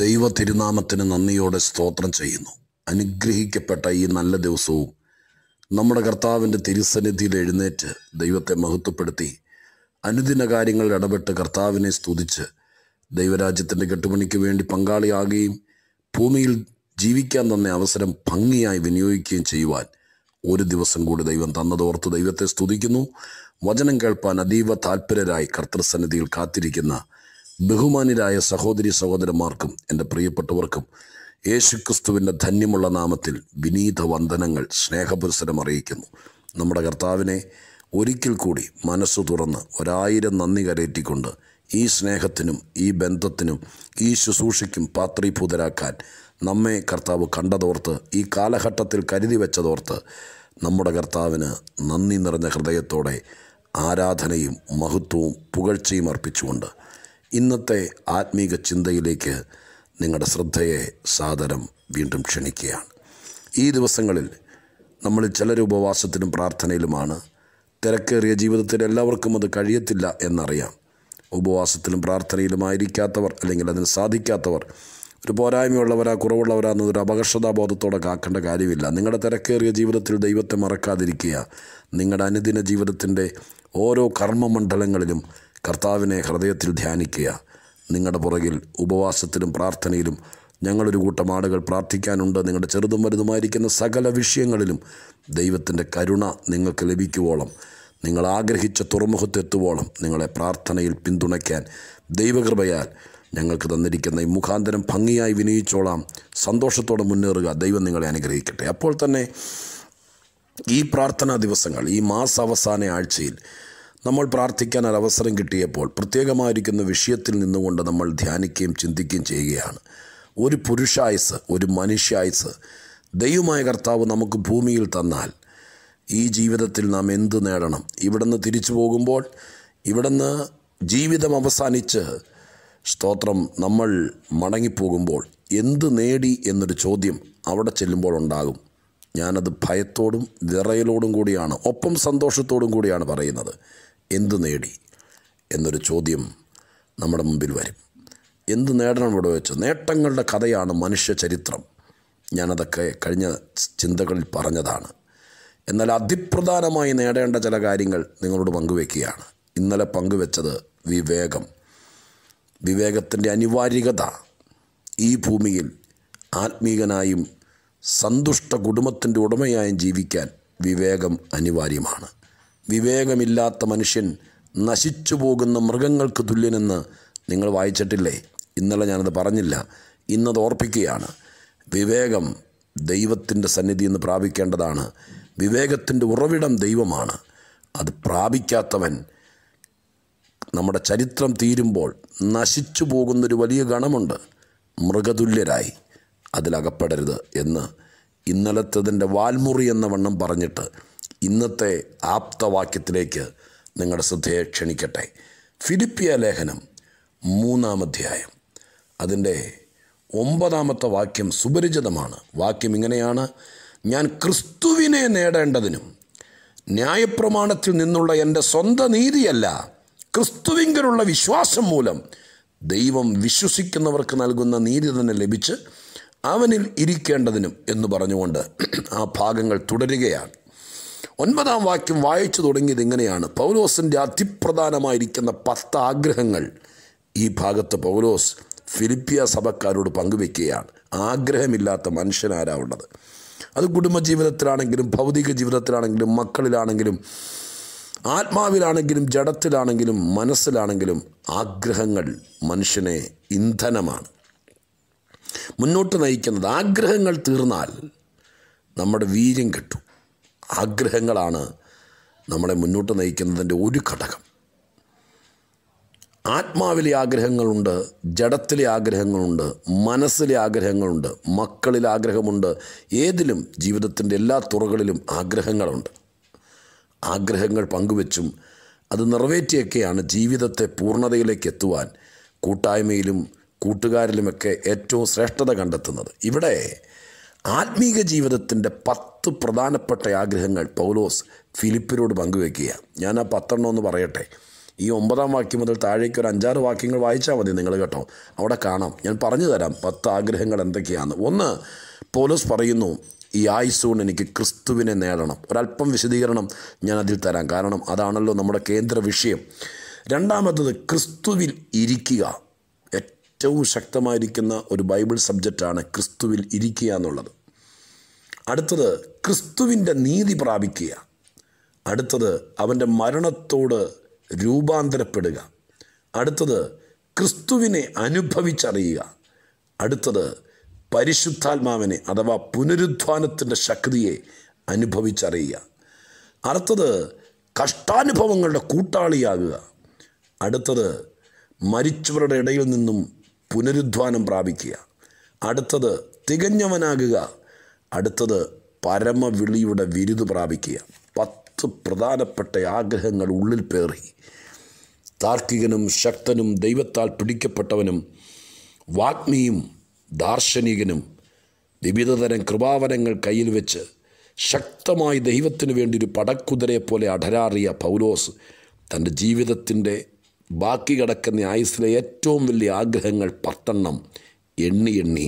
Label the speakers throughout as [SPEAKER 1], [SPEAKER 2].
[SPEAKER 1] ദൈവ തിരുനാമത്തിന് നന്ദിയോടെ സ്തോത്രം ചെയ്യുന്നു അനുഗ്രഹിക്കപ്പെട്ട ഈ നല്ല ദിവസവും നമ്മുടെ കർത്താവിൻ്റെ തിരുസന്നിധിയിൽ എഴുന്നേറ്റ് ദൈവത്തെ മഹത്വപ്പെടുത്തി അനുദിന കാര്യങ്ങളിൽ ഇടപെട്ട് കർത്താവിനെ സ്തുതിച്ച് ദൈവരാജ്യത്തിൻ്റെ കെട്ടുപണിക്ക് വേണ്ടി പങ്കാളിയാകുകയും ഭൂമിയിൽ ജീവിക്കാൻ തന്ന അവസരം ഭംഗിയായി വിനിയോഗിക്കുകയും ചെയ്യുവാൻ ഒരു ദിവസം കൂടി ദൈവം തന്നതോർത്ത് ദൈവത്തെ സ്തുതിക്കുന്നു വചനം കേൾപ്പാൻ അതീവ താൽപ്പരരായി കർത്തൃസന്നിധിയിൽ കാത്തിരിക്കുന്ന ബഹുമാനിരായ സഹോദരി സഹോദരന്മാർക്കും എൻ്റെ പ്രിയപ്പെട്ടവർക്കും യേശുക്രിസ്തുവിൻ്റെ ധന്യമുള്ള നാമത്തിൽ വിനീത വന്ദനങ്ങൾ സ്നേഹപുരസരം അറിയിക്കുന്നു നമ്മുടെ കർത്താവിനെ ഒരിക്കൽ കൂടി മനസ്സ് തുറന്ന് ഒരായിരം നന്ദി കരയറ്റിക്കൊണ്ട് ഈ സ്നേഹത്തിനും ഈ ബന്ധത്തിനും ഈ ശുശ്രൂഷയ്ക്കും പാത്രീഭൂതരാക്കാൻ നമ്മെ കർത്താവ് കണ്ടതോർത്ത് ഈ കാലഘട്ടത്തിൽ കരുതി വെച്ചതോർത്ത് നമ്മുടെ കർത്താവിന് നന്ദി നിറഞ്ഞ ഹൃദയത്തോടെ ആരാധനയും മഹത്വവും പുകഴ്ചയും അർപ്പിച്ചുകൊണ്ട് ഇന്നത്തെ ആത്മീക ചിന്തയിലേക്ക് നിങ്ങളുടെ ശ്രദ്ധയെ സാദരം വീണ്ടും ക്ഷണിക്കുകയാണ് ഈ ദിവസങ്ങളിൽ നമ്മൾ ചിലർ ഉപവാസത്തിലും പ്രാർത്ഥനയിലുമാണ് തിരക്കേറിയ ജീവിതത്തിൽ എല്ലാവർക്കും അത് കഴിയത്തില്ല എന്നറിയാം ഉപവാസത്തിലും പ്രാർത്ഥനയിലുമായിരിക്കാത്തവർ അല്ലെങ്കിൽ അതിന് സാധിക്കാത്തവർ ഒരു പോരായ്മയുള്ളവരാ കുറവുള്ളവരാ എന്നതൊരു അപകർഷതാബോധത്തോടെ കാക്കേണ്ട കാര്യമില്ല നിങ്ങളുടെ തിരക്കേറിയ ജീവിതത്തിൽ ദൈവത്തെ മറക്കാതിരിക്കുക നിങ്ങളുടെ അനുദിന ജീവിതത്തിൻ്റെ ഓരോ കർമ്മമണ്ഡലങ്ങളിലും കർത്താവിനെ ഹൃദയത്തിൽ ധ്യാനിക്കുക നിങ്ങളുടെ പുറകിൽ ഉപവാസത്തിലും പ്രാർത്ഥനയിലും ഞങ്ങളൊരു കൂട്ടം ആളുകൾ പ്രാർത്ഥിക്കാനുണ്ട് നിങ്ങളുടെ ചെറുതും വലുതുമായിരിക്കുന്ന സകല വിഷയങ്ങളിലും ദൈവത്തിൻ്റെ കരുണ നിങ്ങൾക്ക് ലഭിക്കുവോളം നിങ്ങൾ ആഗ്രഹിച്ച തുറമുഖത്തെത്തുവോളം നിങ്ങളെ പ്രാർത്ഥനയിൽ പിന്തുണയ്ക്കാൻ ദൈവകൃപയാൽ ഞങ്ങൾക്ക് തന്നിരിക്കുന്ന ഈ മുഖാന്തരം ഭംഗിയായി വിനയിച്ചോളാം സന്തോഷത്തോടെ മുന്നേറുക ദൈവം നിങ്ങളെ അനുഗ്രഹിക്കട്ടെ അപ്പോൾ തന്നെ ഈ പ്രാർത്ഥനാ ദിവസങ്ങൾ ഈ മാസാവസാന ആഴ്ചയിൽ നമ്മൾ പ്രാർത്ഥിക്കാൻ ഒരു അവസരം കിട്ടിയപ്പോൾ പ്രത്യേകമായിരിക്കുന്ന വിഷയത്തിൽ നിന്നുകൊണ്ട് നമ്മൾ ധ്യാനിക്കുകയും ചിന്തിക്കുകയും ചെയ്യുകയാണ് ഒരു പുരുഷായുസ് ഒരു മനുഷ്യായുസ് ദൈവമായ കർത്താവ് നമുക്ക് ഭൂമിയിൽ തന്നാൽ ഈ ജീവിതത്തിൽ നാം എന്ത് നേടണം ഇവിടുന്ന് തിരിച്ചു പോകുമ്പോൾ ഇവിടുന്ന് ജീവിതം അവസാനിച്ച് സ്തോത്രം നമ്മൾ മടങ്ങിപ്പോകുമ്പോൾ എന്ത് നേടി എന്നൊരു ചോദ്യം അവിടെ ചെല്ലുമ്പോൾ ഉണ്ടാകും ഞാനത് ഭയത്തോടും വിറയലോടും കൂടിയാണ് ഒപ്പം സന്തോഷത്തോടും കൂടിയാണ് പറയുന്നത് എന്തു നേടി എന്നൊരു ചോദ്യം നമ്മുടെ മുമ്പിൽ വരും എന്ത് നേടണം ഇവിടെ വെച്ച് നേട്ടങ്ങളുടെ കഥയാണ് മനുഷ്യ ചരിത്രം ഞാനതൊക്കെ കഴിഞ്ഞ ചിന്തകളിൽ പറഞ്ഞതാണ് എന്നാൽ അതിപ്രധാനമായി നേടേണ്ട ചില കാര്യങ്ങൾ നിങ്ങളോട് പങ്കുവെക്കുകയാണ് ഇന്നലെ പങ്കുവെച്ചത് വിവേകം വിവേകത്തിൻ്റെ അനിവാര്യത ഈ ഭൂമിയിൽ ആത്മീകനായും സന്തുഷ്ട കുടുംബത്തിൻ്റെ ഉടമയായും ജീവിക്കാൻ വിവേകം അനിവാര്യമാണ് വിവേകമില്ലാത്ത മനുഷ്യൻ നശിച്ചു പോകുന്ന മൃഗങ്ങൾക്ക് തുല്യനെന്ന് നിങ്ങൾ വായിച്ചിട്ടില്ലേ ഇന്നലെ ഞാനത് പറഞ്ഞില്ല ഇന്നത് ഓർപ്പിക്കുകയാണ് വിവേകം ദൈവത്തിൻ്റെ സന്നിധി എന്ന് പ്രാപിക്കേണ്ടതാണ് വിവേകത്തിൻ്റെ ഉറവിടം ദൈവമാണ് അത് പ്രാപിക്കാത്തവൻ നമ്മുടെ ചരിത്രം തീരുമ്പോൾ നശിച്ചു പോകുന്നൊരു വലിയ ഗണമുണ്ട് മൃഗതുല്യരായി അതിലകപ്പെടരുത് എന്ന് ഇന്നലത്തതിൻ്റെ വാൽമുറി എന്ന വണ്ണം പറഞ്ഞിട്ട് ഇന്നത്തെ ആപ്തവാക്യത്തിലേക്ക് നിങ്ങളുടെ ശ്രദ്ധയെ ക്ഷണിക്കട്ടെ ഫിലിപ്പിയ ലേഖനം മൂന്നാം അധ്യായം അതിൻ്റെ ഒമ്പതാമത്തെ വാക്യം സുപരിചിതമാണ് വാക്യം ഇങ്ങനെയാണ് ഞാൻ ക്രിസ്തുവിനെ നേടേണ്ടതിനും ന്യായപ്രമാണത്തിൽ നിന്നുള്ള എൻ്റെ സ്വന്തം നീതിയല്ല ക്രിസ്തുവിങ്കലുള്ള വിശ്വാസം മൂലം ദൈവം വിശ്വസിക്കുന്നവർക്ക് നൽകുന്ന നീതി തന്നെ ലഭിച്ച് അവനിൽ ഇരിക്കേണ്ടതിനും എന്ന് പറഞ്ഞുകൊണ്ട് ആ ഭാഗങ്ങൾ തുടരുകയാണ് ഒൻപതാം വാക്യം വായിച്ചു തുടങ്ങിയത് ഇങ്ങനെയാണ് പൗലോസിൻ്റെ അതിപ്രധാനമായിരിക്കുന്ന പത്ത് ആഗ്രഹങ്ങൾ ഈ ഭാഗത്ത് പൗലോസ് ഫിലിപ്പിയ സഭക്കാരോട് പങ്കുവെക്കുകയാണ് ആഗ്രഹമില്ലാത്ത മനുഷ്യനാരാവുള്ളത് അത് കുടുംബജീവിതത്തിലാണെങ്കിലും ഭൗതിക ജീവിതത്തിലാണെങ്കിലും മക്കളിലാണെങ്കിലും ആത്മാവിലാണെങ്കിലും ജഡത്തിലാണെങ്കിലും മനസ്സിലാണെങ്കിലും ആഗ്രഹങ്ങൾ മനുഷ്യനെ ഇന്ധനമാണ് മുന്നോട്ട് നയിക്കുന്നത് ആഗ്രഹങ്ങൾ തീർന്നാൽ നമ്മുടെ വീര്യം കിട്ടും ആഗ്രഹങ്ങളാണ് നമ്മളെ മുന്നോട്ട് നയിക്കുന്നതിൻ്റെ ഒരു ഘടകം ആത്മാവിലെ ആഗ്രഹങ്ങളുണ്ട് ജഡത്തിലെ ആഗ്രഹങ്ങളുണ്ട് മനസ്സിലെ ആഗ്രഹങ്ങളുണ്ട് മക്കളിൽ ആഗ്രഹമുണ്ട് ഏതിലും ജീവിതത്തിൻ്റെ എല്ലാ തുറകളിലും ആഗ്രഹങ്ങളുണ്ട് ആഗ്രഹങ്ങൾ പങ്കുവെച്ചും അത് നിറവേറ്റിയൊക്കെയാണ് ജീവിതത്തെ പൂർണ്ണതയിലേക്ക് എത്തുവാൻ കൂട്ടായ്മയിലും കൂട്ടുകാരിലുമൊക്കെ ഏറ്റവും ശ്രേഷ്ഠത കണ്ടെത്തുന്നത് ഇവിടെ ആത്മീക ജീവിതത്തിൻ്റെ പത്ത് പ്രധാനപ്പെട്ട ആഗ്രഹങ്ങൾ പൗലോസ് ഫിലിപ്പിനോട് പങ്കുവെക്കുക ഞാൻ ആ പത്തെണ്ണം ഒന്ന് പറയട്ടെ ഈ ഒമ്പതാം വാക്യം മുതൽ താഴേക്ക് ഒരു അഞ്ചാറ് വാക്യങ്ങൾ വായിച്ചാൽ മതി നിങ്ങൾ കേട്ടോ അവിടെ കാണാം ഞാൻ പറഞ്ഞു തരാം പത്ത് ആഗ്രഹങ്ങൾ എന്തൊക്കെയാണ് ഒന്ന് പോലീസ് പറയുന്നു ഈ ആയുസ് കൊണ്ട് എനിക്ക് ക്രിസ്തുവിനെ നേടണം ഒരല്പം വിശദീകരണം ഞാൻ അതിൽ തരാം കാരണം അതാണല്ലോ നമ്മുടെ കേന്ദ്ര വിഷയം രണ്ടാമത്തത് ക്രിസ്തുവിൽ ഇരിക്കുക ഏറ്റവും ശക്തമായിരിക്കുന്ന ഒരു ബൈബിൾ സബ്ജക്റ്റാണ് ക്രിസ്തുവിൽ ഇരിക്കുക എന്നുള്ളത് അടുത്തത് ക്രിസ്തുവിൻ്റെ നീതി പ്രാപിക്കുക അടുത്തത് അവൻ്റെ മരണത്തോട് രൂപാന്തരപ്പെടുക അടുത്തത് ക്രിസ്തുവിനെ അനുഭവിച്ചറിയുക അടുത്തത് പരിശുദ്ധാത്മാവിനെ അഥവാ പുനരുദ്ധാനത്തിൻ്റെ ശക്തിയെ അനുഭവിച്ചറിയുക അടുത്തത് കഷ്ടാനുഭവങ്ങളുടെ കൂട്ടാളിയാകുക അടുത്തത് മരിച്ചവരുടെ ഇടയിൽ നിന്നും പുനരുദ്ധാനം പ്രാപിക്കുക അടുത്തത് തികഞ്ഞവനാകുക അടുത്തത് പരമവിളിയുടെ വിരുദ് പ്രാപിക്കുക പത്ത് പ്രധാനപ്പെട്ട ആഗ്രഹങ്ങൾ ഉള്ളിൽ പേറി താർക്കികനും ശക്തനും ദൈവത്താൽ പിടിക്കപ്പെട്ടവനും വാഗ്മിയും ദാർശനികനും വിവിധതരം കൃപാവനങ്ങൾ കയ്യിൽ വെച്ച് ശക്തമായി ദൈവത്തിനു വേണ്ടി ഒരു പടക്കുതിരയെപ്പോലെ അടരാറിയ പൗലോസ് തൻ്റെ ജീവിതത്തിൻ്റെ ബാക്കി കിടക്കുന്ന ആയുസ്സിലെ ഏറ്റവും വലിയ ആഗ്രഹങ്ങൾ പത്തെണ്ണം എണ്ണി എണ്ണി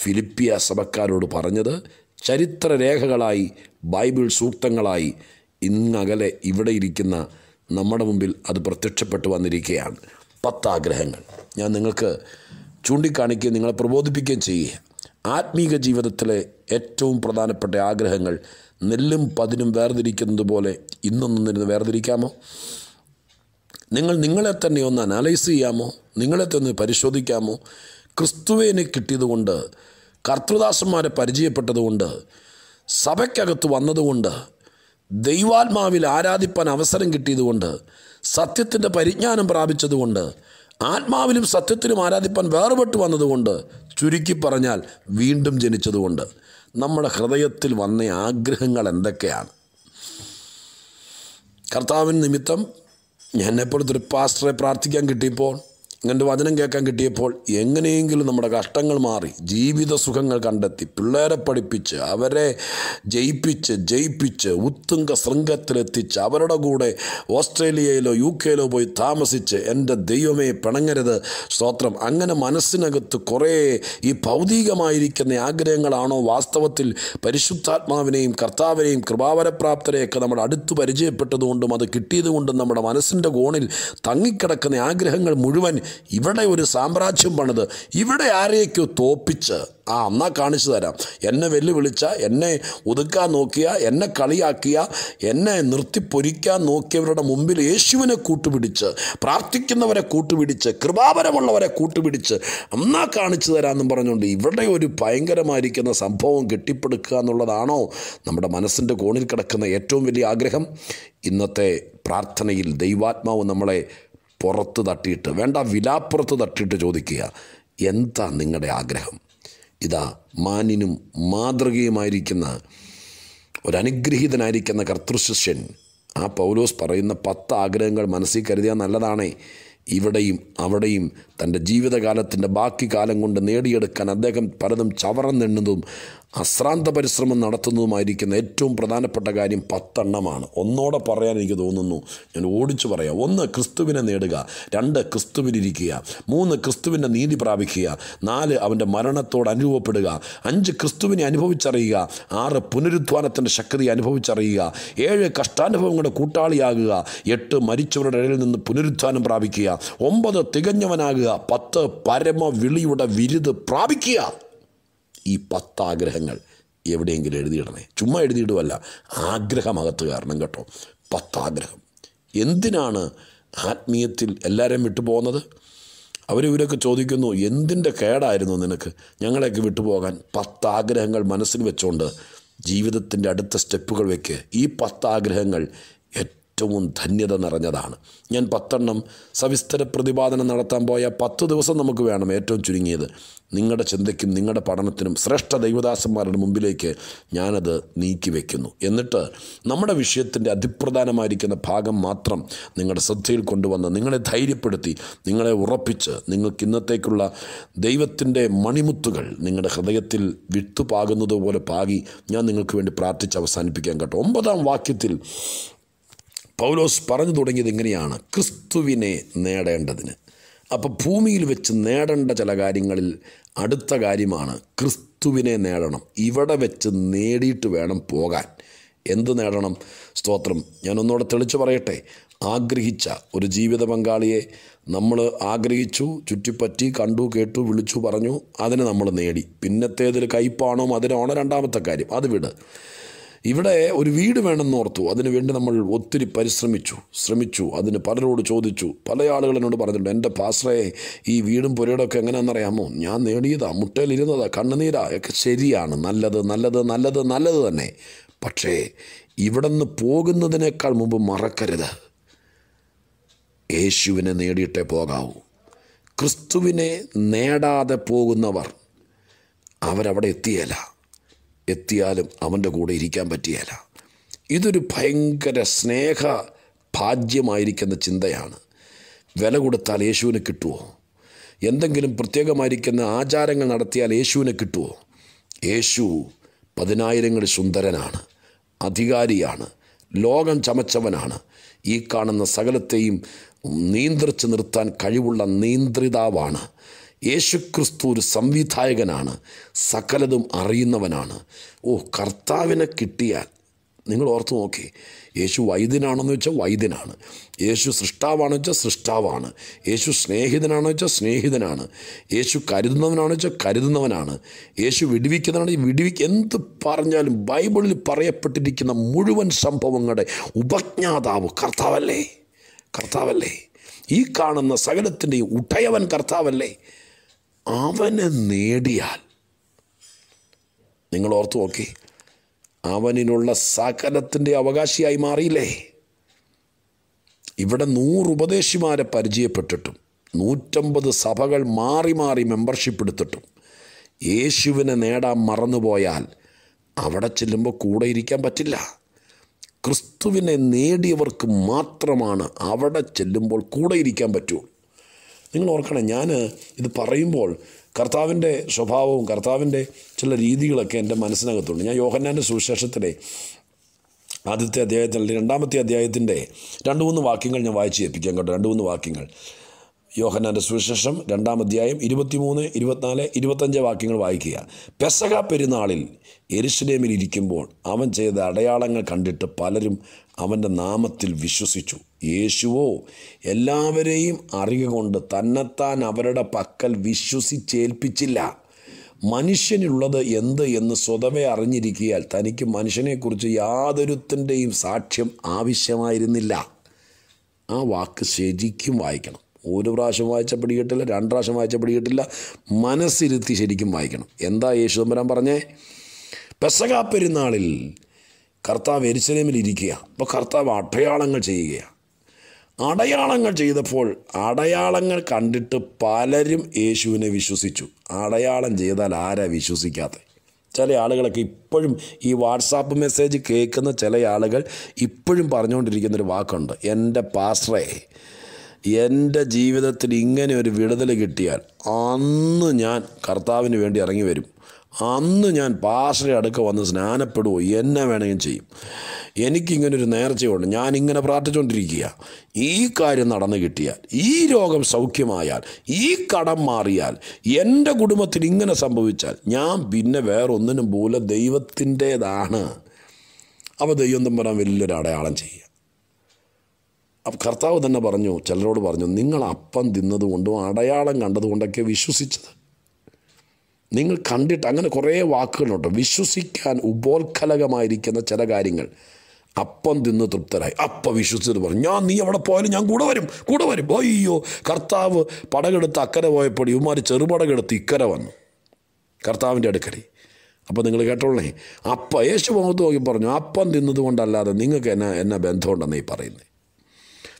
[SPEAKER 1] ഫിലിപ്പിയ സഭക്കാരോട് പറഞ്ഞത് ചരിത്രരേഖകളായി ബൈബിൾ സൂക്തങ്ങളായി ഇന്നകലെ ഇവിടെ ഇരിക്കുന്ന നമ്മുടെ മുമ്പിൽ അത് പ്രത്യക്ഷപ്പെട്ടു വന്നിരിക്കുകയാണ് പത്താഗ്രഹങ്ങൾ ഞാൻ നിങ്ങൾക്ക് ചൂണ്ടിക്കാണിക്കുകയും നിങ്ങളെ പ്രബോധിപ്പിക്കുകയും ചെയ്യുക ആത്മീക ജീവിതത്തിലെ ഏറ്റവും പ്രധാനപ്പെട്ട ആഗ്രഹങ്ങൾ നെല്ലും പതിനും വേർതിരിക്കുന്നത് പോലെ ഇന്നൊന്നും നിന്ന് വേർതിരിക്കാമോ നിങ്ങൾ നിങ്ങളെ തന്നെ ഒന്ന് അനലൈസ് ചെയ്യാമോ നിങ്ങളെ തന്നെ പരിശോധിക്കാമോ ക്രിസ്തുവേനെ കിട്ടിയതുകൊണ്ട് കർത്തൃദാസന്മാരെ പരിചയപ്പെട്ടതുകൊണ്ട് സഭയ്ക്കകത്ത് വന്നതുകൊണ്ട് ദൈവാത്മാവിൽ ആരാധിപ്പാൻ അവസരം കിട്ടിയതുകൊണ്ട് സത്യത്തിൻ്റെ പരിജ്ഞാനം പ്രാപിച്ചതുകൊണ്ട് ആത്മാവിലും സത്യത്തിലും ആരാധിപ്പാൻ വേർപെട്ട് വന്നതുകൊണ്ട് ചുരുക്കി പറഞ്ഞാൽ വീണ്ടും ജനിച്ചതുകൊണ്ട് നമ്മുടെ ഹൃദയത്തിൽ വന്ന ആഗ്രഹങ്ങൾ എന്തൊക്കെയാണ് കർത്താവിൻ നിമിത്തം എന്നെപ്പോലത്തെ ഒരു പാസ്റ്ററെ പ്രാർത്ഥിക്കാൻ കിട്ടിയപ്പോൾ ഇങ്ങനത്തെ വചനം കേൾക്കാൻ കിട്ടിയപ്പോൾ എങ്ങനെയെങ്കിലും നമ്മുടെ കഷ്ടങ്ങൾ മാറി ജീവിത സുഖങ്ങൾ കണ്ടെത്തി പിള്ളേരെ പഠിപ്പിച്ച് അവരെ ജയിപ്പിച്ച് ജയിപ്പിച്ച് ഉത്തുങ്ക ശൃംഗത്തിലെത്തിച്ച് അവരുടെ കൂടെ ഓസ്ട്രേലിയയിലോ യു കെയിലോ പോയി താമസിച്ച് എൻ്റെ ദൈവമേ പിണങ്ങരുത് സ്തോത്രം അങ്ങനെ മനസ്സിനകത്ത് കുറേ ഈ ഭൗതികമായിരിക്കുന്ന ആഗ്രഹങ്ങളാണോ വാസ്തവത്തിൽ പരിശുദ്ധാത്മാവിനെയും കർത്താവിനെയും കൃപാവരപ്രാപ്തരെയൊക്കെ നമ്മൾ അടുത്ത് പരിചയപ്പെട്ടതുകൊണ്ടും അത് കിട്ടിയതുകൊണ്ടും നമ്മുടെ മനസ്സിൻ്റെ കോണിൽ തങ്ങിക്കിടക്കുന്ന ആഗ്രഹങ്ങൾ മുഴുവൻ ഇവിടെ ഒരു സാമ്രാജ്യം പണിത് ഇവിടെ ആരെയൊക്കെയോ തോപ്പിച്ച് ആ അന്നാ കാണിച്ചു തരാം എന്നെ വെല്ലുവിളിച്ച എന്നെ ഒതുക്കാൻ നോക്കിയ എന്നെ കളിയാക്കിയ എന്നെ നിർത്തിപ്പൊരിക്കാൻ നോക്കിയവരുടെ മുമ്പിൽ യേശുവിനെ കൂട്ടുപിടിച്ച് പ്രാർത്ഥിക്കുന്നവരെ കൂട്ടുപിടിച്ച് കൃപാപരമുള്ളവരെ കൂട്ടുപിടിച്ച് അന്നാ കാണിച്ചു തരാമെന്നും പറഞ്ഞുകൊണ്ട് ഇവിടെ ഒരു ഭയങ്കരമായിരിക്കുന്ന സംഭവം കെട്ടിപ്പടുക്കുക എന്നുള്ളതാണോ നമ്മുടെ മനസ്സിൻ്റെ കോണിൽ കിടക്കുന്ന ഏറ്റവും വലിയ ആഗ്രഹം ഇന്നത്തെ പ്രാർത്ഥനയിൽ ദൈവാത്മാവ് നമ്മളെ പുറത്ത് തട്ടിയിട്ട് വേണ്ട വിലാപ്പുറത്ത് തട്ടിയിട്ട് ചോദിക്കുക എന്താ നിങ്ങളുടെ ആഗ്രഹം ഇതാ മാനിനും മാതൃകയുമായിരിക്കുന്ന ഒരനുഗ്രഹീതനായിരിക്കുന്ന കർത്തൃശിഷ്യൻ ആ പൗലോസ് പറയുന്ന പത്ത് ആഗ്രഹങ്ങൾ മനസ്സിൽ കരുതിയാൽ നല്ലതാണേ ഇവിടെയും അവിടെയും തൻ്റെ ജീവിതകാലത്തിൻ്റെ ബാക്കി കാലം കൊണ്ട് നേടിയെടുക്കാൻ അദ്ദേഹം പലതും ചവറന്നെണ്ണുന്നതും അശ്രാന്ത പരിശ്രമം നടത്തുന്നതുമായിരിക്കുന്ന ഏറ്റവും പ്രധാനപ്പെട്ട കാര്യം പത്തെണ്ണമാണ് ഒന്നോടെ പറയാൻ എനിക്ക് തോന്നുന്നു ഞാൻ ഓടിച്ചു പറയാം ഒന്ന് ക്രിസ്തുവിനെ നേടുക രണ്ട് ക്രിസ്തുവിനിരിക്കുക മൂന്ന് ക്രിസ്തുവിൻ്റെ നീതി പ്രാപിക്കുക നാല് അവൻ്റെ മരണത്തോട് അനുഭവപ്പെടുക അഞ്ച് ക്രിസ്തുവിനെ അനുഭവിച്ചറിയുക ആറ് പുനരുദ്ധാനത്തിൻ്റെ ശക്തി അനുഭവിച്ചറിയുക ഏഴ് കഷ്ടാനുഭവങ്ങളുടെ കൂട്ടാളിയാകുക എട്ട് മരിച്ചവരുടെ ഇടയിൽ നിന്ന് പുനരുദ്ധാനം പ്രാപിക്കുക ഒമ്പത് തികഞ്ഞവനാകുക പത്ത് പരമവിളിയുടെ വിരുദ് പ്രാപിക്കുക ഈ പത്താഗ്രഹങ്ങൾ എവിടെയെങ്കിലും എഴുതിയിടണേ ചുമ്മാ എഴുതിയിടുമല്ല ആഗ്രഹമകത്ത് കാരണം കേട്ടോ പത്താഗ്രഹം എന്തിനാണ് ആത്മീയത്തിൽ എല്ലാവരെയും വിട്ടുപോകുന്നത് അവരിവരൊക്കെ ചോദിക്കുന്നു എന്തിൻ്റെ കേടായിരുന്നു നിനക്ക് ഞങ്ങളെയൊക്കെ വിട്ടുപോകാൻ പത്താഗ്രഹങ്ങൾ മനസ്സിൽ വെച്ചുകൊണ്ട് ജീവിതത്തിൻ്റെ അടുത്ത സ്റ്റെപ്പുകൾ വയ്ക്ക് ഈ പത്താഗ്രഹങ്ങൾ ഏറ്റവും ധന്യത നിറഞ്ഞതാണ് ഞാൻ പത്തെണ്ണം സവിസ്തര പ്രതിപാദനം നടത്താൻ പോയ പത്ത് ദിവസം നമുക്ക് വേണം ഏറ്റവും ചുരുങ്ങിയത് നിങ്ങളുടെ ചിന്തയ്ക്കും നിങ്ങളുടെ പഠനത്തിനും ശ്രേഷ്ഠ ദൈവദാസന്മാരുടെ മുമ്പിലേക്ക് ഞാനത് വയ്ക്കുന്നു എന്നിട്ട് നമ്മുടെ വിഷയത്തിൻ്റെ അതിപ്രധാനമായിരിക്കുന്ന ഭാഗം മാത്രം നിങ്ങളുടെ ശ്രദ്ധയിൽ കൊണ്ടുവന്ന് നിങ്ങളെ ധൈര്യപ്പെടുത്തി നിങ്ങളെ ഉറപ്പിച്ച് നിങ്ങൾക്ക് ഇന്നത്തേക്കുള്ള ദൈവത്തിൻ്റെ മണിമുത്തുകൾ നിങ്ങളുടെ ഹൃദയത്തിൽ വിത്തുപാകുന്നത് പോലെ പാകി ഞാൻ നിങ്ങൾക്ക് വേണ്ടി പ്രാർത്ഥിച്ച് അവസാനിപ്പിക്കാൻ കേട്ടോ ഒമ്പതാം വാക്യത്തിൽ പൗലോസ് പറഞ്ഞു തുടങ്ങിയത് ഇങ്ങനെയാണ് ക്രിസ്തുവിനെ നേടേണ്ടതിന് അപ്പോൾ ഭൂമിയിൽ വെച്ച് നേടേണ്ട ചില കാര്യങ്ങളിൽ അടുത്ത കാര്യമാണ് ക്രിസ്തുവിനെ നേടണം ഇവിടെ വെച്ച് നേടിയിട്ട് വേണം പോകാൻ എന്ത് നേടണം സ്തോത്രം ഞാനൊന്നുകൂടെ തെളിച്ചു പറയട്ടെ ആഗ്രഹിച്ച ഒരു ജീവിത പങ്കാളിയെ നമ്മൾ ആഗ്രഹിച്ചു ചുറ്റിപ്പറ്റി കണ്ടു കേട്ടു വിളിച്ചു പറഞ്ഞു അതിനെ നമ്മൾ നേടി പിന്നത്തേതിൽ കയ്പാണോ അതിനാണോ രണ്ടാമത്തെ കാര്യം അത് വിട് ഇവിടെ ഒരു വീട് വേണമെന്ന് ഓർത്തു അതിനുവേണ്ടി നമ്മൾ ഒത്തിരി പരിശ്രമിച്ചു ശ്രമിച്ചു അതിന് പലരോട് ചോദിച്ചു പല ആളുകൾ എന്നോട് പറഞ്ഞിട്ടുണ്ട് എൻ്റെ പാസ്രയെ ഈ വീടും പുരയോടൊക്കെ എങ്ങനെയാണെന്നറിയാമോ ഞാൻ നേടിയതാ ഇരുന്നതാ കണ്ണുനീരാ ഒക്കെ ശരിയാണ് നല്ലത് നല്ലത് നല്ലത് നല്ലത് തന്നെ പക്ഷേ ഇവിടെ നിന്ന് പോകുന്നതിനേക്കാൾ മുമ്പ് മറക്കരുത് യേശുവിനെ നേടിയിട്ടേ പോകാവൂ ക്രിസ്തുവിനെ നേടാതെ പോകുന്നവർ അവരവിടെ എത്തിയല്ല എത്തിയാലും അവൻ്റെ കൂടെ ഇരിക്കാൻ പറ്റിയല്ല ഇതൊരു ഭയങ്കര സ്നേഹ ഭാജ്യമായിരിക്കുന്ന ചിന്തയാണ് വില കൊടുത്താൽ യേശുവിന് കിട്ടുമോ എന്തെങ്കിലും പ്രത്യേകമായിരിക്കുന്ന ആചാരങ്ങൾ നടത്തിയാൽ യേശുവിന് കിട്ടുമോ യേശു പതിനായിരങ്ങൾ സുന്ദരനാണ് അധികാരിയാണ് ലോകം ചമച്ചവനാണ് ഈ കാണുന്ന സകലത്തെയും നിയന്ത്രിച്ച് നിർത്താൻ കഴിവുള്ള നിയന്ത്രിതാവാണ് യേശുക്രിസ്തു ഒരു സംവിധായകനാണ് സകലതും അറിയുന്നവനാണ് ഓ കർത്താവിനെ കിട്ടിയാൽ നിങ്ങൾ ഓർത്തു നോക്കി യേശു വൈദ്യനാണെന്ന് വെച്ചാൽ വൈദ്യനാണ് യേശു സൃഷ്ടാവാണെന്ന് വെച്ചാൽ സൃഷ്ടാവാണ് യേശു സ്നേഹിതനാണെന്ന് വെച്ചാൽ സ്നേഹിതനാണ് യേശു കരുതുന്നവനാണെന്ന് വെച്ചാൽ കരുതുന്നവനാണ് യേശു വിടിവിക്കുന്നതാണെങ്കിൽ വിടിവിക്ക് എന്ത് പറഞ്ഞാലും ബൈബിളിൽ പറയപ്പെട്ടിരിക്കുന്ന മുഴുവൻ സംഭവങ്ങളുടെ ഉപജ്ഞാതാവ് കർത്താവല്ലേ കർത്താവല്ലേ ഈ കാണുന്ന സകലത്തിൻ്റെയും ഉടയവൻ കർത്താവല്ലേ അവനെ നേടിയാൽ നിങ്ങൾ ഓർത്തു നോക്കി അവനിനുള്ള സകലത്തിൻ്റെ അവകാശിയായി മാറിയില്ലേ ഇവിടെ നൂറ് ഉപദേശിമാരെ പരിചയപ്പെട്ടിട്ടും നൂറ്റമ്പത് സഭകൾ മാറി മാറി മെമ്പർഷിപ്പ് എടുത്തിട്ടും യേശുവിനെ നേടാൻ മറന്നുപോയാൽ അവിടെ ചെല്ലുമ്പോൾ കൂടെ ഇരിക്കാൻ പറ്റില്ല ക്രിസ്തുവിനെ നേടിയവർക്ക് മാത്രമാണ് അവിടെ ചെല്ലുമ്പോൾ കൂടെ ഇരിക്കാൻ പറ്റുള്ളൂ നിങ്ങൾ ഓർക്കണം ഞാൻ ഇത് പറയുമ്പോൾ കർത്താവിൻ്റെ സ്വഭാവവും കർത്താവിൻ്റെ ചില രീതികളൊക്കെ എൻ്റെ മനസ്സിനകത്തുണ്ട് ഞാൻ യോഹന്നാൻ്റെ സുവിശേഷത്തിലെ ആദ്യത്തെ അധ്യായത്തിൽ രണ്ടാമത്തെ അധ്യായത്തിൻ്റെ രണ്ട് മൂന്ന് വാക്യങ്ങൾ ഞാൻ വായിച്ചു ഏൽപ്പിക്കാം കേട്ടോ രണ്ട് മൂന്ന് വാക്യങ്ങൾ യോഹന്നാൻ്റെ സുവിശേഷം രണ്ടാം അധ്യായം മൂന്ന് ഇരുപത്തിനാല് ഇരുപത്തഞ്ച് വാക്യങ്ങൾ വായിക്കുക പെസക പെരുന്നാളിൽ എരിശുലേമിൽ ഇരിക്കുമ്പോൾ അവൻ ചെയ്ത അടയാളങ്ങൾ കണ്ടിട്ട് പലരും അവൻ്റെ നാമത്തിൽ വിശ്വസിച്ചു യേശുവോ എല്ലാവരെയും അറിയുക കൊണ്ട് തന്നെത്താൻ അവരുടെ പക്കൽ വിശ്വസിച്ചേൽപ്പിച്ചില്ല മനുഷ്യനുള്ളത് എന്ത് എന്ന് സ്വതവേ അറിഞ്ഞിരിക്കിയാൽ തനിക്ക് മനുഷ്യനെക്കുറിച്ച് യാതൊരുത്തിൻ്റെയും സാക്ഷ്യം ആവശ്യമായിരുന്നില്ല ആ വാക്ക് ശരിക്കും വായിക്കണം ഒരു പ്രാവശ്യം വായിച്ച പിടികിട്ടില്ല രണ്ട് പ്രാവശ്യം വായിച്ച പിടികിട്ടില്ല മനസ്സിരുത്തി ശരിക്കും വായിക്കണം എന്താ യേശു തമ്പരാൻ പറഞ്ഞേ പെസകാ പെരുന്നാളിൽ കർത്താവ് എരിശലേമിൽ ഇരിക്കുക അപ്പോൾ കർത്താവ് അടയാളങ്ങൾ ചെയ്യുകയാണ് അടയാളങ്ങൾ ചെയ്തപ്പോൾ അടയാളങ്ങൾ കണ്ടിട്ട് പലരും യേശുവിനെ വിശ്വസിച്ചു അടയാളം ചെയ്താൽ ആരാ വിശ്വസിക്കാത്ത ചില ആളുകളൊക്കെ ഇപ്പോഴും ഈ വാട്സാപ്പ് മെസ്സേജ് കേൾക്കുന്ന ചില ആളുകൾ ഇപ്പോഴും പറഞ്ഞുകൊണ്ടിരിക്കുന്നൊരു വാക്കുണ്ട് എൻ്റെ പാസ്റ്ററേ എൻ്റെ ജീവിതത്തിൽ ഇങ്ങനെ ഒരു വിടുതൽ കിട്ടിയാൽ അന്ന് ഞാൻ കർത്താവിന് വേണ്ടി ഇറങ്ങി വരും അന്ന് ഞാൻ പാഷയുടെ അടുക്ക വന്ന് സ്നാനപ്പെടുവോ എന്നെ വേണമെങ്കിലും ചെയ്യും എനിക്കിങ്ങനൊരു നേർച്ചയുണ്ട് ഞാൻ ഇങ്ങനെ പ്രാർത്ഥിച്ചുകൊണ്ടിരിക്കുക ഈ കാര്യം നടന്നു കിട്ടിയാൽ ഈ രോഗം സൗഖ്യമായാൽ ഈ കടം മാറിയാൽ എൻ്റെ കുടുംബത്തിന് ഇങ്ങനെ സംഭവിച്ചാൽ ഞാൻ പിന്നെ വേറൊന്നിനും പോലെ ദൈവത്തിൻ്റേതാണ് അപ്പോൾ ദൈവം തമ്പരാൻ വലിയൊരു അടയാളം ചെയ്യുക അപ്പം കർത്താവ് തന്നെ പറഞ്ഞു ചിലരോട് പറഞ്ഞു നിങ്ങൾ അപ്പം തിന്നതുകൊണ്ടും അടയാളം കണ്ടതുകൊണ്ടൊക്കെ വിശ്വസിച്ചത് നിങ്ങൾ കണ്ടിട്ട് അങ്ങനെ കുറേ വാക്കുകളുണ്ട് വിശ്വസിക്കാൻ ഉപോത്കലകമായിരിക്കുന്ന ചില കാര്യങ്ങൾ അപ്പം തിന്ന് തൃപ്തരായി അപ്പം വിശ്വസിച്ചത് പറഞ്ഞു ഞാൻ നീ അവിടെ പോയാലും ഞാൻ കൂടെ വരും കൂടെ വരും അയ്യോ കർത്താവ് പടകെടുത്ത് അക്കരെ പോയപ്പോൾ ഇവന്മാർ ചെറുപടകെടുത്ത് ഇക്കരെ വന്നു കർത്താവിൻ്റെ അടുക്കടി അപ്പം നിങ്ങൾ കേട്ടോളേ അപ്പം യേശു മുഖത്ത് നോക്കി പറഞ്ഞു അപ്പം തിന്നതുകൊണ്ടല്ലാതെ നിങ്ങൾക്ക് എന്നാ എന്നാ ബന്ധമുണ്ടെന്ന് ഈ പറയുന്നത്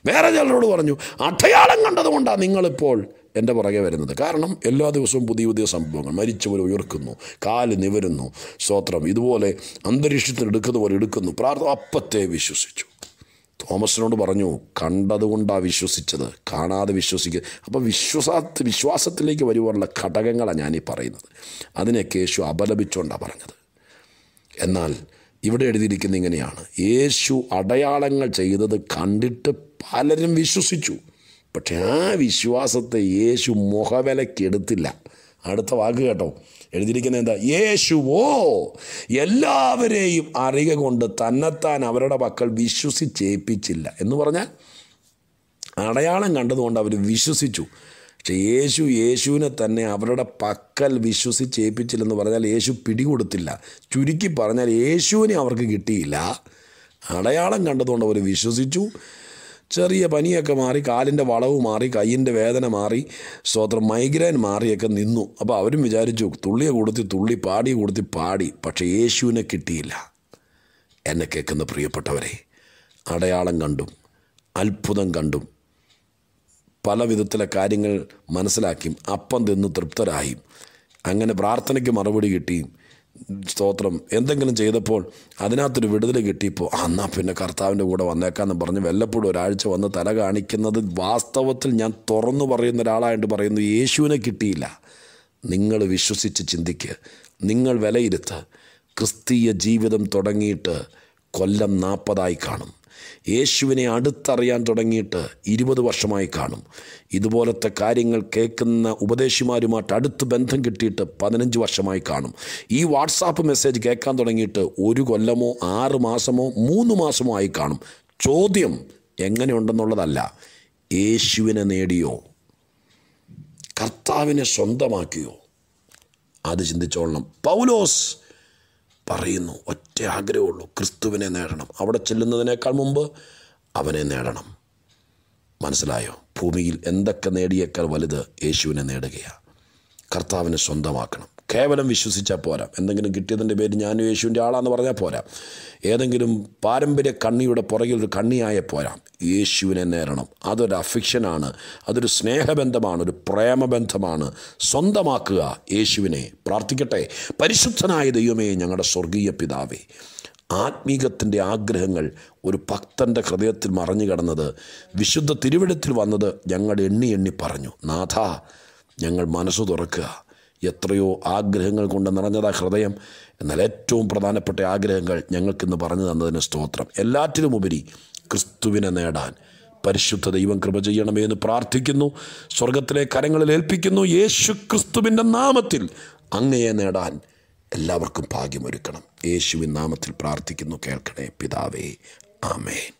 [SPEAKER 1] വേറെ ചിലരോട് പറഞ്ഞു അടയാളം കണ്ടതുകൊണ്ടാണ് നിങ്ങളിപ്പോൾ എൻ്റെ പുറകെ വരുന്നത് കാരണം എല്ലാ ദിവസവും പുതിയ പുതിയ സംഭവങ്ങൾ മരിച്ചവർ ഉയർക്കുന്നു കാല് നിവരുന്നു സ്തോത്രം ഇതുപോലെ അന്തരീക്ഷത്തിൽ എടുക്കുന്ന പോലെ എടുക്കുന്നു പ്രാർത്ഥന അപ്പത്തെ വിശ്വസിച്ചു തോമസിനോട് പറഞ്ഞു കണ്ടതുകൊണ്ടാണ് വിശ്വസിച്ചത് കാണാതെ വിശ്വസിക്കുക അപ്പോൾ വിശ്വാസ വിശ്വാസത്തിലേക്ക് വരുവാനുള്ള ഘടകങ്ങളാണ് ഞാനീ പറയുന്നത് അതിനെ യേശു അപലപിച്ചുകൊണ്ടാണ് പറഞ്ഞത് എന്നാൽ ഇവിടെ എഴുതിയിരിക്കുന്ന ഇങ്ങനെയാണ് യേശു അടയാളങ്ങൾ ചെയ്തത് കണ്ടിട്ട് പലരും വിശ്വസിച്ചു പക്ഷെ ആ വിശ്വാസത്തെ യേശു മുഖവിലക്കെടുത്തില്ല അടുത്ത വാക്ക് കേട്ടോ എഴുതിയിരിക്കുന്നത് എന്താ യേശുവോ എല്ലാവരെയും അറിയ കൊണ്ട് തന്നെത്താൻ അവരുടെ മക്കൾ വിശ്വസിച്ചേൽപ്പിച്ചില്ല എന്ന് പറഞ്ഞാൽ അടയാളം കണ്ടതുകൊണ്ട് അവർ വിശ്വസിച്ചു പക്ഷേ യേശു യേശുവിനെ തന്നെ അവരുടെ പക്കൽ ഏൽപ്പിച്ചില്ലെന്ന് പറഞ്ഞാൽ യേശു പിടികൊടുത്തില്ല ചുരുക്കി പറഞ്ഞാൽ യേശുവിനെ അവർക്ക് കിട്ടിയില്ല അടയാളം കണ്ടതുകൊണ്ട് അവർ വിശ്വസിച്ചു ചെറിയ പനിയൊക്കെ മാറി കാലിൻ്റെ വളവ് മാറി കയ്യിൻ്റെ വേദന മാറി സ്വതന്ത്രം മൈഗ്രൈൻ മാറിയൊക്കെ നിന്നു അപ്പോൾ അവരും വിചാരിച്ചു തുള്ളിയെ കൊടുത്തി തുള്ളി പാടി കൊടുത്തി പാടി പക്ഷേ യേശുവിനെ കിട്ടിയില്ല എന്നെ കേൾക്കുന്ന പ്രിയപ്പെട്ടവരെ അടയാളം കണ്ടും അത്ഭുതം കണ്ടും പല വിധത്തിലെ കാര്യങ്ങൾ മനസ്സിലാക്കിയും അപ്പം തിന്ന് തൃപ്തരായും അങ്ങനെ പ്രാർത്ഥനയ്ക്ക് മറുപടി കിട്ടിയും സ്തോത്രം എന്തെങ്കിലും ചെയ്തപ്പോൾ അതിനകത്തൊരു വിടുതൽ കിട്ടിയപ്പോൾ എന്നാൽ പിന്നെ കർത്താവിൻ്റെ കൂടെ വന്നേക്കാന്ന് പറഞ്ഞ് വല്ലപ്പോഴും ഒരാഴ്ച വന്ന് തല കാണിക്കുന്നത് വാസ്തവത്തിൽ ഞാൻ തുറന്നു പറയുന്ന ഒരാളായിട്ട് പറയുന്നു യേശുവിനെ കിട്ടിയില്ല നിങ്ങൾ വിശ്വസിച്ച് ചിന്തിക്ക് നിങ്ങൾ വിലയിരുത്ത് ക്രിസ്തീയ ജീവിതം തുടങ്ങിയിട്ട് കൊല്ലം നാൽപ്പതായി കാണും യേശുവിനെ അടുത്തറിയാൻ തുടങ്ങിയിട്ട് ഇരുപത് വർഷമായി കാണും ഇതുപോലത്തെ കാര്യങ്ങൾ കേൾക്കുന്ന ഉപദേശിമാരുമായിട്ട് അടുത്ത് ബന്ധം കിട്ടിയിട്ട് പതിനഞ്ച് വർഷമായി കാണും ഈ വാട്സാപ്പ് മെസ്സേജ് കേൾക്കാൻ തുടങ്ങിയിട്ട് ഒരു കൊല്ലമോ ആറ് മാസമോ മൂന്ന് മാസമോ ആയി കാണും ചോദ്യം എങ്ങനെയുണ്ടെന്നുള്ളതല്ല യേശുവിനെ നേടിയോ കർത്താവിനെ സ്വന്തമാക്കിയോ അത് ചിന്തിച്ചോളണം പൗലോസ് പറയുന്നു ഒറ്റ ആഗ്രഹമുള്ളൂ ക്രിസ്തുവിനെ നേടണം അവിടെ ചെല്ലുന്നതിനേക്കാൾ മുമ്പ് അവനെ നേടണം മനസ്സിലായോ ഭൂമിയിൽ എന്തൊക്കെ നേടിയേക്കാൾ വലുത് യേശുവിനെ നേടുകയാണ് കർത്താവിനെ സ്വന്തമാക്കണം കേവലം വിശ്വസിച്ചാൽ പോരാ എന്തെങ്കിലും കിട്ടിയതിൻ്റെ പേര് ഞാൻ യേശുവിൻ്റെ ആളാന്ന് പറഞ്ഞാൽ പോരാ ഏതെങ്കിലും പാരമ്പര്യ കണ്ണിയുടെ പുറകിൽ ഒരു കണ്ണിയായ പോരാ യേശുവിനെ നേരണം അതൊരു അഫിക്ഷനാണ് അതൊരു സ്നേഹബന്ധമാണ് ഒരു പ്രേമബന്ധമാണ് സ്വന്തമാക്കുക യേശുവിനെ പ്രാർത്ഥിക്കട്ടെ പരിശുദ്ധനായ ദൈവമേ ഞങ്ങളുടെ സ്വർഗീയ പിതാവേ ആത്മീകത്തിൻ്റെ ആഗ്രഹങ്ങൾ ഒരു ഭക്തൻ്റെ ഹൃദയത്തിൽ മറഞ്ഞു കിടന്നത് വിശുദ്ധ തിരുവിടത്തിൽ വന്നത് ഞങ്ങൾ എണ്ണി എണ്ണി പറഞ്ഞു നാഥ ഞങ്ങൾ മനസ്സു തുറക്കുക എത്രയോ ആഗ്രഹങ്ങൾ കൊണ്ട് നിറഞ്ഞതാ ഹൃദയം എന്നാൽ ഏറ്റവും പ്രധാനപ്പെട്ട ആഗ്രഹങ്ങൾ ഞങ്ങൾക്കിന്ന് പറഞ്ഞു തന്നതിന് സ്തോത്രം എല്ലാറ്റിലുമുപരി ക്രിസ്തുവിനെ നേടാൻ പരിശുദ്ധ ദൈവം കൃപ ചെയ്യണമേ എന്ന് പ്രാർത്ഥിക്കുന്നു സ്വർഗത്തിലെ കരങ്ങളിൽ ഏൽപ്പിക്കുന്നു യേശു ക്രിസ്തുവിൻ്റെ നാമത്തിൽ അങ്ങയെ നേടാൻ എല്ലാവർക്കും ഭാഗ്യമൊരുക്കണം യേശുവിൻ നാമത്തിൽ പ്രാർത്ഥിക്കുന്നു കേൾക്കണേ പിതാവേ ആമേൻ